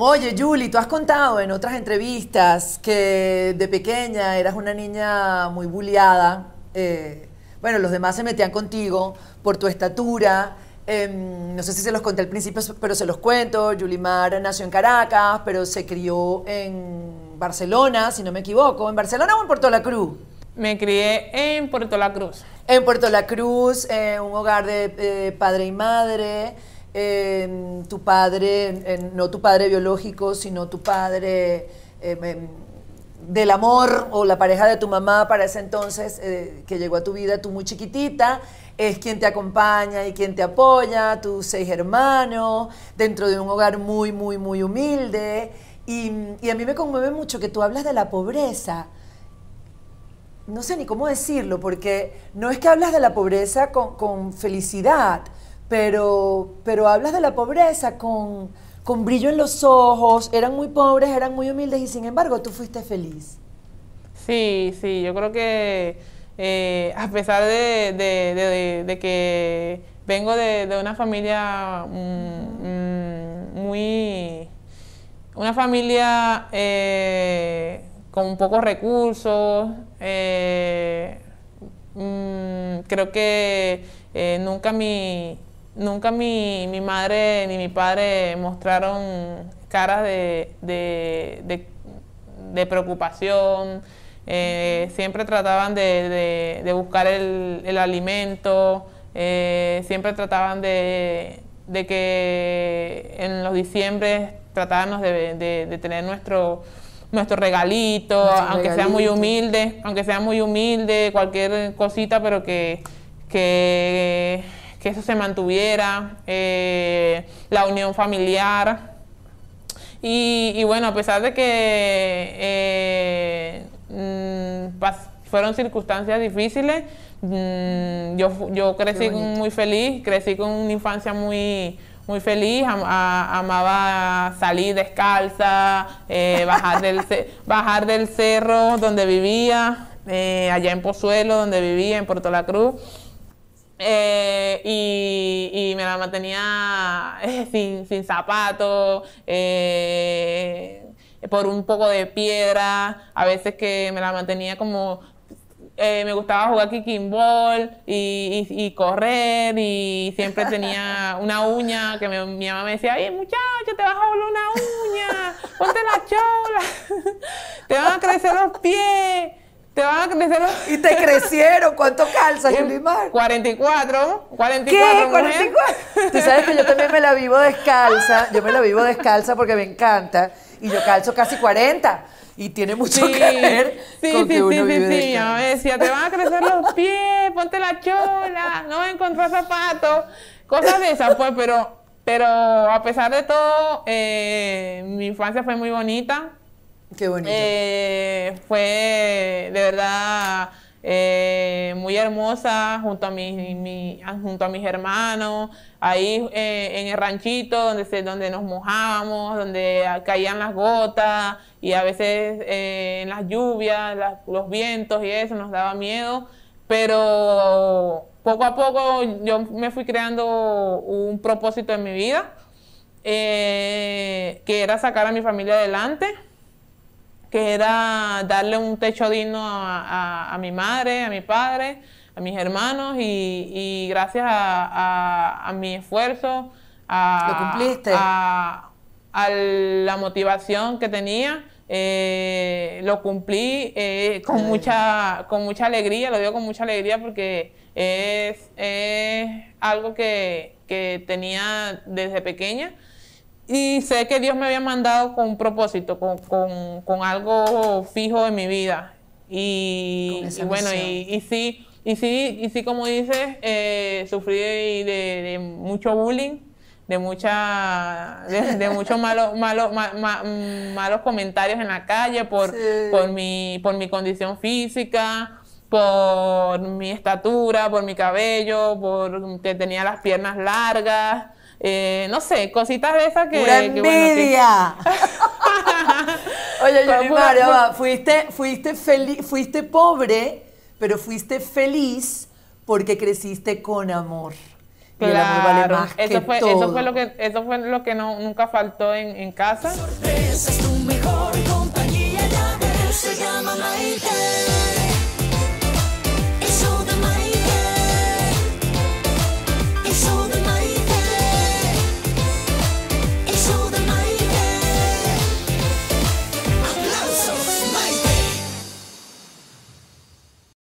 Oye, Julie, tú has contado en otras entrevistas que de pequeña eras una niña muy bulliada. Eh, bueno, los demás se metían contigo por tu estatura. Em, no sé si se los conté al principio, pero se los cuento. Mar nació en Caracas, pero se crió en Barcelona, si no me equivoco. ¿En Barcelona o en Puerto La Cruz? Me crié en Puerto La Cruz. En Puerto La Cruz, eh, un hogar de eh, padre y madre tu padre, no tu padre biológico, sino tu padre em, em, del amor o la pareja de tu mamá para ese entonces eh, que llegó a tu vida, tú muy chiquitita, es quien te acompaña y quien te apoya, tus seis hermanos, dentro de un hogar muy, muy, muy humilde. Y, a mí me conmueve mucho que tú hablas de la pobreza no sé ni cómo decirlo, porque no es que hablas de la pobreza con, felicidad, pero, pero hablas de la pobreza con, brillo en los ojos, eran muy pobres, eran muy humildes y sin embargo tú fuiste feliz. Sí, sí, yo creo que eh, a pesar de, que vengo de, una familia mm, mm, muy... Una familia eh, con pocos recursos, eh, mm, creo que nunca mi nunca mi, mi, madre ni mi padre mostraron caras de, de, preocupación, eh, siempre trataban de, buscar el, el alimento, eh, siempre trataban de, que en los diciembres tratábamos de, tener nuestro nuestro regalito, aunque sea muy humilde, aunque sea muy humilde, cualquier cosita, pero que que eso se mantuviera, eh, la unión familiar. Y, bueno, a pesar de que eh, mm, fueron circunstancias difíciles, mm, yo, crecí muy feliz, crecí con una infancia muy, muy feliz, amaba salir descalza, eh, bajar, del, bajar del cerro donde vivía, allá en Pozuelo, donde vivía, en Puerto La Cruz. Eh, y, me la mantenía eh, sin, sin zapatos, eh, por un poco de piedra, a veces que me la mantenía como... me gustaba jugar kicking ball y, y, correr y siempre tenía una uña que mi mamá me decía, ay muchacho, te vas a volver una uña, ponte la chola, te van a crecer los pies. Te van a crecer los... Y te crecieron. ¿Cuánto calza, Yulimar? 44. 44 ¿Qué? 44. Tú sabes que yo también me la vivo descalza. Yo me la vivo descalza porque me encanta. Y yo calzo casi 40 y tiene mucho que ver sí, sí, sí, sí, a decía, te van a crecer los pies, ponte la chola, no encontrar zapatos, cosas de esas, pues, pero, pero a pesar de todo, eh, mi infancia fue muy bonita, eh, fue de verdad eh, muy hermosa junto a, mi, ah, junto a mis hermanos, ahí eh, en el ranchito donde, donde nos mojábamos, donde caían las gotas y a veces en las lluvias, los vientos y eso nos daba miedo, pero poco a poco yo me fui creando un propósito en mi vida, que era sacar a mi familia adelante que era darle un techo digno a, mi madre, a mi padre, a mis hermanos y, gracias a, mi esfuerzo, a, a, la motivación que tenía, eh, lo cumplí eh, con, mucha, con mucha alegría, lo digo con mucha alegría porque es, algo que, que tenía desde pequeña y sé que Dios me había mandado con un propósito, con, algo fijo en mi vida. Y, bueno, y, sí, y sí, y sí, como dices, eh, sufrí de, mucho bullying, de mucha, de, muchos malos, malos, mm, malos comentarios en la calle por, por, mi, por mi condición física por mi estatura, por mi cabello, por que tenía las piernas largas, eh, no sé, cositas de esas que. una envidia! Que, bueno, que... Oye, yo Mario, fuiste, fuiste, feliz, fuiste pobre, pero fuiste feliz porque creciste con amor. Claro, y el amor vale más eso que fue, todo. Eso fue lo que, eso fue lo que no, nunca faltó en, en casa. es tu mejor